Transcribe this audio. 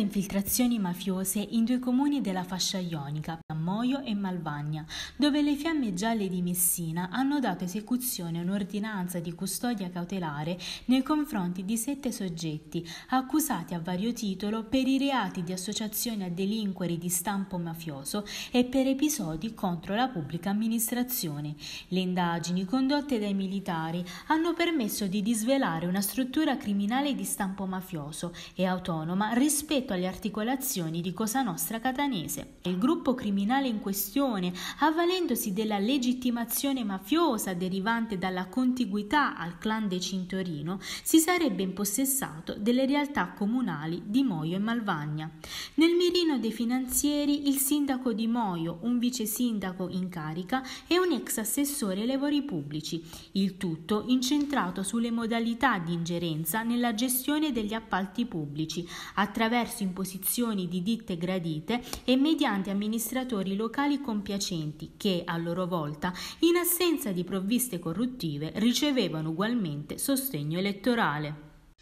infiltrazioni mafiose in due comuni della fascia ionica, Moio e Malvagna, dove le fiamme gialle di Messina hanno dato esecuzione a un'ordinanza di custodia cautelare nei confronti di sette soggetti accusati a vario titolo per i reati di associazione a delinquere di stampo mafioso e per episodi contro la pubblica amministrazione. Le indagini condotte dai militari hanno permesso di disvelare una struttura criminale di stampo mafioso e autonoma rispetto alle articolazioni di Cosa Nostra Catanese. Il gruppo criminale criminale in questione, avvalendosi della legittimazione mafiosa derivante dalla contiguità al clan De Cintorino, si sarebbe impossessato delle realtà comunali di Moio e Malvagna. Nel mirino dei finanzieri il sindaco di Moio, un vice sindaco in carica e un ex assessore ai lavori pubblici, il tutto incentrato sulle modalità di ingerenza nella gestione degli appalti pubblici attraverso imposizioni di ditte gradite e mediante amministratori amministratori locali compiacenti che, a loro volta, in assenza di provviste corruttive, ricevevano ugualmente sostegno elettorale.